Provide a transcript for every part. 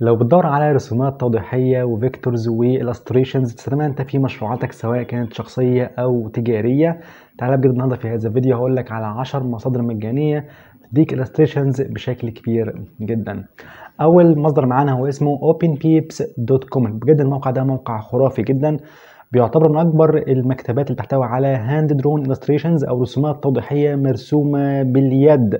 لو بتدور على رسومات توضيحية وفيكتورز وإلستريشنز تستخدمها أنت في مشروعاتك سواء كانت شخصية أو تجارية تعالى بجد النهاردة في هذا الفيديو هقول لك على 10 مصادر مجانية تديك إلستريشنز بشكل كبير جدا أول مصدر معانا هو اسمه openpeeps.com بجد الموقع ده موقع خرافي جدا بيعتبر من اكبر المكتبات اللي تحتوي على هاند درون إلستريشنز او رسومات توضيحيه مرسومه باليد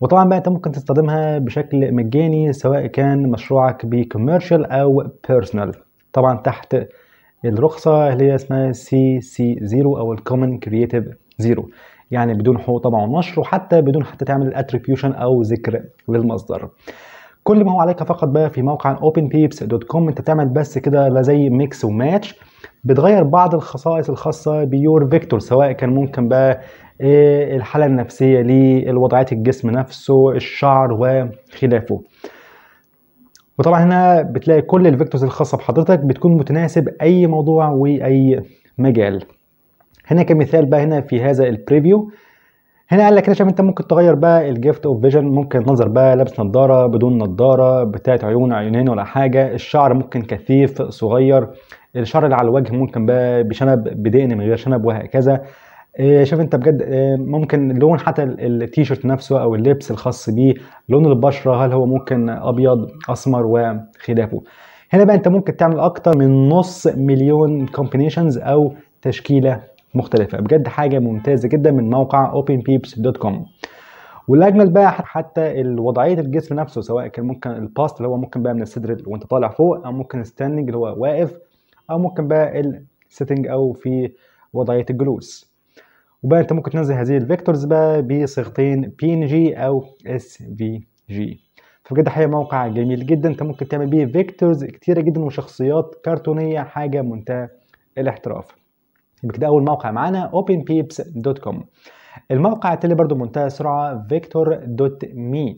وطبعا بقى انت ممكن تستخدمها بشكل مجاني سواء كان مشروعك بكوميرشال او بيرسونال طبعا تحت الرخصة اللي هي اسمها سي سي زيرو او الكومن كرييتيف زيرو يعني بدون حقوق طبعا ونشر وحتى بدون حتى تعمل الاتريبيوشن او ذكر للمصدر كل ما هو عليك فقط بقى في موقع openpeeps.com انت تعمل بس كده لا زي ميكس وماتش بتغير بعض الخصائص الخاصه بيور فيكتور سواء كان ممكن بقى آه، الحاله النفسيه ليه الجسم نفسه الشعر وخلافه وطبعا هنا بتلاقي كل الفيكتورز الخاصه بحضرتك بتكون متناسب اي موضوع واي مجال هنا كمثال بقى هنا في هذا البريفيو هنا قال لك شايف انت ممكن تغير بقى الجيفت اوف فيجن ممكن تنظر بقى لابس نظاره بدون نظاره بتاعت عيون عيونين ولا حاجه الشعر ممكن كثيف صغير الشعر اللي على الوجه ممكن بقى بشنب بدقن من غير شنب وهكذا آه، شوف انت بجد آه، ممكن لون حتى التيشيرت نفسه او اللبس الخاص بيه لون البشره هل هو ممكن ابيض اسمر وخلافه هنا بقى انت ممكن تعمل اكتر من نص مليون كومبينيشنز او تشكيله مختلفه بجد حاجه ممتازه جدا من موقع openpeeps.com والاجمل بقى حتى الوضعيه الجسم نفسه سواء كان ممكن الباست اللي هو ممكن بقى من الصدر وانت طالع فوق او ممكن ستاندنج اللي هو واقف او ممكن بقى السيتنج او في وضعيه الجلوس وبقى انت ممكن تنزل هذه الفيكتورز بقى بصيغتين بي ان جي او اس في جي فبجد حقيقه موقع جميل جدا انت ممكن تعمل بيه فيكتورز كتيره جدا وشخصيات كرتونيه حاجه منتهى الاحتراف يبقى كده اول موقع معانا openpeeps.com الموقع التالي برضو منتهى السرعه vector.me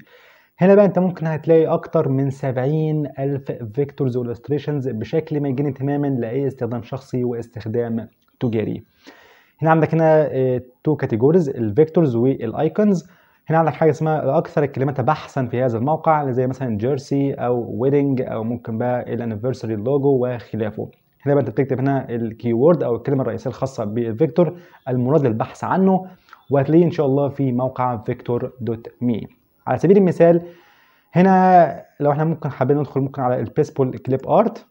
هنا بقى انت ممكن هتلاقي اكتر من 70 الف فيكتورز والاستريشنز بشكل مجاني تماما لاي استخدام شخصي واستخدام تجاري هنا عندك هنا تو كاتيجوريز الفيكتورز والايكونز هنا عندك حاجه اسمها اكثر الكلمات بحثا في هذا الموقع زي مثلا جيرسي او ويدنج او ممكن بقى الانيفرساري لوجو وخلافه هنا بقى انت بتكتب هنا الكيورد او الكلمه الرئيسيه الخاصه بالفيكتور المراد للبحث عنه وهتلاقيه ان شاء الله في موقع فيكتور دوت مي على سبيل المثال هنا لو احنا ممكن حابين ندخل ممكن على البيسبول كليب ارت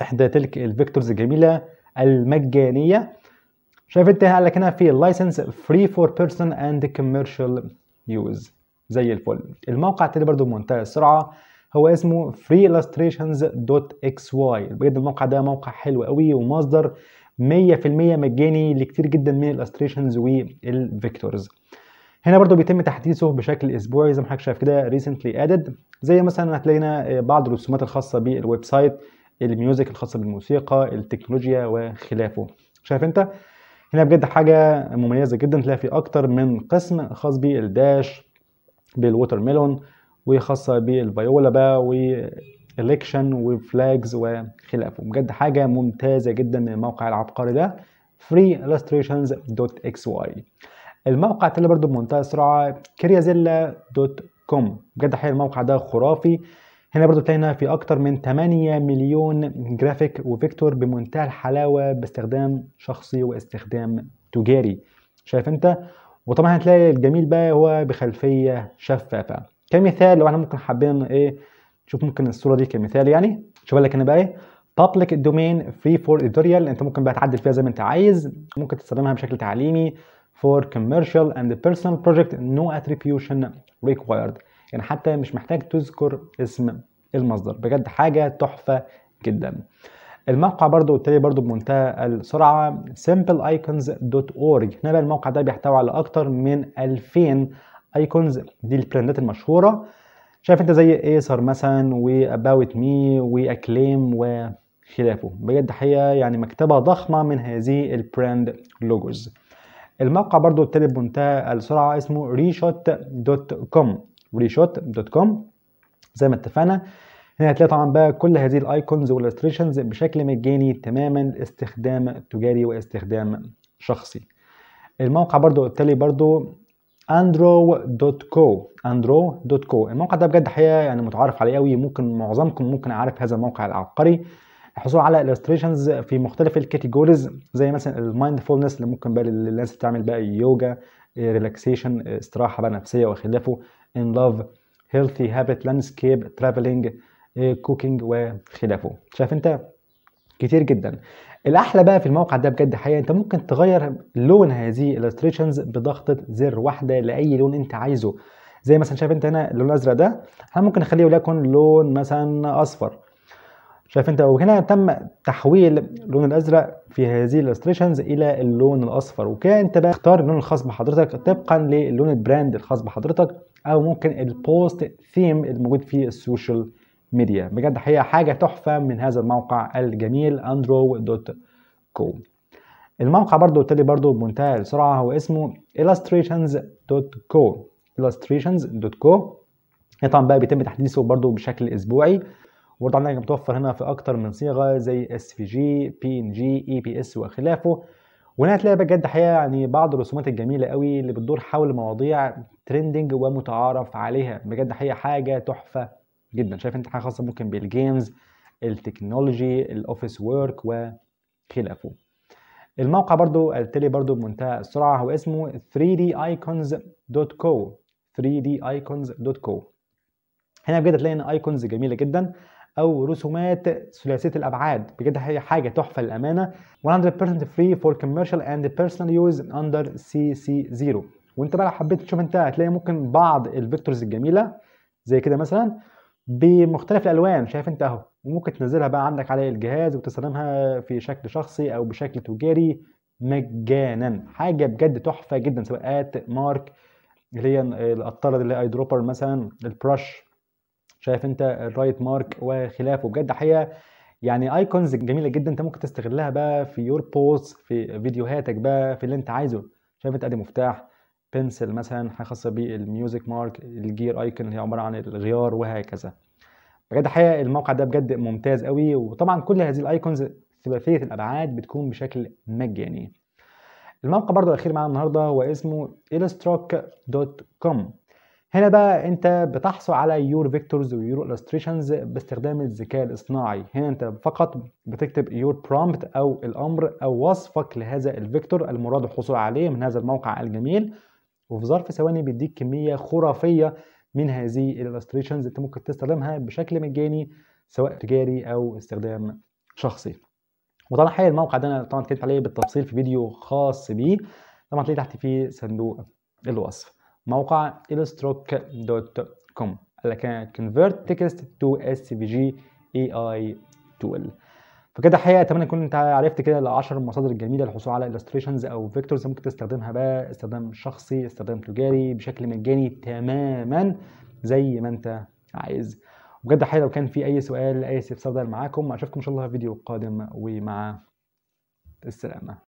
احدى تلك الفيكتورز الجميله المجانيه شايف انت قال لك هنا في لايسنس فري فور بيرسون اند كوميرشال يوز زي الفل الموقع التاني برده بمنتهى السرعه هو اسمه دوت واي بجد الموقع ده موقع حلو قوي ومصدر 100% مجاني لكتير جدا من الالستريشنز والفيكتورز هنا برضو بيتم تحديثه بشكل اسبوعي زي ما حضرتك شايف كده recently added زي مثلا هتلاقينا آه، بعض الرسومات الخاصه بالويب سايت الميوزك الخاصه بالموسيقى التكنولوجيا وخلافه شايف انت هنا بجد حاجه مميزه جدا تلاقي في اكتر من قسم خاص بالداش بالووتر ميلون وخاصه بالفيولا بقى والكشن وفلاجز وخلافه بجد حاجه ممتازه جدا من الموقع العبقري ده freeillustrations.xy الموقع تلاقيه برضه بمنتهى السرعه كريازيلا دوت كوم بجد حقيقي الموقع ده خرافي هنا برضو تلاقينا في اكتر من 8 مليون جرافيك وفيكتور بمنتهى الحلاوه باستخدام شخصي واستخدام تجاري شايف انت وطبعا هتلاقي الجميل بقى هو بخلفيه شفافه كمثال لو احنا ممكن حابين ايه شوف ممكن الصوره دي كمثال يعني شوف لك هنا بقى ايه public domain free for editorial انت ممكن بقى تعدل فيها زي ما انت عايز ممكن تستخدمها بشكل تعليمي for commercial and personal project no attribution required يعني حتى مش محتاج تذكر اسم المصدر بجد حاجة تحفة جدا الموقع برضو التالي برضو بمنتهى السرعة simpleicons.org هنا بقى الموقع ده بيحتوي على أكتر من 2000 ايكونز دي البراندات المشهورة شايف انت زي ايسر مثلا واباوت مي واكليم وخلافه بجد حقيقة يعني مكتبة ضخمة من هذه البراند لوجوز الموقع برضو التالي بمنتهى السرعه اسمه ريشوت دوت كوم ريشوت دوت كوم زي ما اتفقنا هنا هتلاقي طبعا بقى كل هذه الايكونز والالستريشنز بشكل مجاني تماما استخدام تجاري واستخدام شخصي الموقع برضو التالي برضو اندرو دوت كو اندرو دوت كو الموقع ده بجد حقيقه يعني متعارف عليه قوي ممكن معظمكم ممكن عارف هذا الموقع العبقري الحصول على الستريشنز في مختلف الكاتيجوريز زي مثلا المايندفولنس اللي ممكن بقى للناس بتعمل بقى يوجا ريلاكسيشن استراحه بقى نفسيه وخلافه ان لاف هيلثي هابت لاندسكيب ترافلنج كوكينج وخلافه شايف انت كتير جدا الاحلى بقى في الموقع ده بجد حقيقه انت ممكن تغير لون هذه الستريشنز بضغطه زر واحده لاي لون انت عايزه زي مثلا شايف انت هنا اللون الازرق ده احنا ممكن نخليه وليكن لون مثلا اصفر شايف انت وهنا تم تحويل اللون الازرق في هذه الاستريشنز الى اللون الاصفر وكان انت بقى تختار اللون الخاص بحضرتك طبقا للون البراند الخاص بحضرتك او ممكن البوست ثيم الموجود في السوشيال ميديا بجد حقيقه حاجه تحفه من هذا الموقع الجميل اندرو دوت كوم الموقع برضو لي برضو بمنتهى السرعه هو اسمه illustrations.co illustrations.co طبعا بقى بيتم تحديثه برضو بشكل اسبوعي وبرضه عندنا متوفر هنا في اكتر من صيغه زي اس في جي بي ان جي اي بي اس وخلافه وهنا هتلاقي بجد حقيقه يعني بعض الرسومات الجميله قوي اللي بتدور حول مواضيع ترندنج ومتعارف عليها بجد حقيقه حاجه تحفه جدا شايف انت حاجه خاصه ممكن بالجيمز التكنولوجي الاوفيس وورك وخلافه الموقع برضو قلت لي برضو بمنتهى السرعه هو اسمه 3 diconsco 3 diconsco هنا بجد هتلاقي ان ايكونز جميله جدا او رسومات ثلاثيه الابعاد بجد هي حاجه تحفه للامانه 100% free for commercial and personal use under CC0 وانت بقى لو حبيت تشوف انت هتلاقي ممكن بعض الفيكتورز الجميله زي كده مثلا بمختلف الالوان شايف انت اهو وممكن تنزلها بقى عندك على الجهاز وتستخدمها في شكل شخصي او بشكل تجاري مجانا حاجه بجد تحفه جدا سواء ات مارك اللي هي القطاره اللي هي اي دروبر مثلا البرش شايف انت الرايت مارك وخلافه بجد حقيقه يعني ايكونز جميله جدا انت ممكن تستغلها بقى في يور بوست في فيديوهاتك بقى في اللي انت عايزه شايف انت ادي مفتاح بنسل مثلا حاجه خاصه بالميوزك مارك الجير ايكون اللي هي عباره عن الغيار وهكذا بجد حقيقه الموقع ده بجد ممتاز قوي وطبعا كل هذه الايكونز ثلاثيه الابعاد بتكون بشكل مجاني الموقع برضو الاخير معانا النهارده هو اسمه illustrock.com هنا بقى انت بتحصل على يور فيكتورز ويور الستريشنز باستخدام الذكاء الاصطناعي هنا انت فقط بتكتب يور برومبت او الامر او وصفك لهذا الفيكتور المراد الحصول عليه من هذا الموقع الجميل وفي ظرف ثواني بيديك كميه خرافيه من هذه الالستريشنز انت ممكن تستخدمها بشكل مجاني سواء تجاري او استخدام شخصي وطبعا حقيقه الموقع ده انا طبعا اتكلمت عليه بالتفصيل في فيديو خاص بيه طبعا تلاقيه تحت فيه صندوق الوصف موقع كوم قال لك convert text to svg ai tool فكده حقيقه اتمنى تكون انت عرفت كده ال 10 مصادر الجميله للحصول على illustrations او فيكتورز ممكن تستخدمها بقى استخدام شخصي استخدام تجاري بشكل مجاني تماما زي ما انت عايز بجد حقيقه لو كان في اي سؤال اي استفسار معاكم اشوفكم ان شاء الله في فيديو قادم ومع السلامه